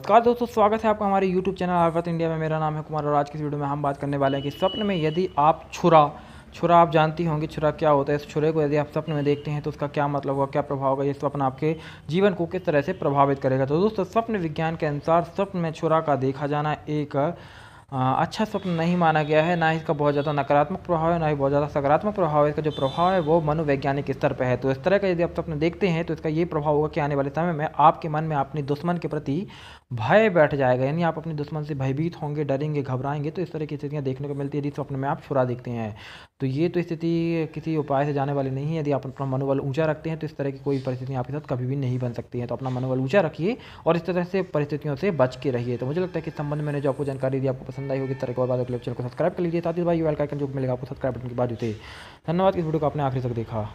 नमस्कार दोस्तों स्वागत है आपका हमारे YouTube चैनल आरफत इंडिया में मेरा नाम है कुमार और आज की वीडियो में हम बात करने वाले हैं कि स्वप्न में यदि आप छुरा छुरा आप जानती होंगी छुरा क्या होता है इस छुरे को यदि आप स्वप्न में देखते हैं तो उसका क्या मतलब होगा क्या प्रभाव होगा ये स्वप्न आपके जीवन को किस तरह से प्रभावित करेगा तो दोस्तों स्वप्न विज्ञान के अनुसार स्वप्न में छुरा का देखा जाना एक अच्छा स्वप्न नहीं माना गया है ना इसका बहुत ज़्यादा नकारात्मक प्रभाव है ना ही बहुत ज़्यादा सकारात्मक प्रभाव है इसका जो प्रभाव है वो मनोवैज्ञानिक स्तर पर है तो इस तरह का यदि आप स्वप्न देखते हैं तो इसका ये प्रभाव होगा कि आने वाले समय में आपके मन में अपने दुश्मन के प्रति भय बैठ जाएगा यानी आप अपने दुश्मन से भयभीत होंगे डरेंगे घबराएंगे तो इस तरह की स्थितियाँ देखने को मिलती है यदि स्वप्न में आप छुरा देखते हैं तो ये तो स्थिति किसी उपाय से जाने वाली नहीं है यदि आप अपना मनोबल ऊंचा रखते हैं तो इस तरह की कोई परिस्थिति आपके साथ कभी भी नहीं बन सकती है तो अपना मनोबल ऊंचा रखिए और इस तरह से परिस्थितियों से बच के रहिए तो मुझे लगता है कि संबंध में जो आपको जानकारी दी आपको पसंद आई होगी तरह तो एक और बाद क्लिप चैनल को सब्सक्राइब कर लीजिए ताकि भाई वेल का जो मिलेगा आपको सब्सक्राइब बटन के बाद होते धन्यवाद इस वीडियो को आपने आखिरी तक देखा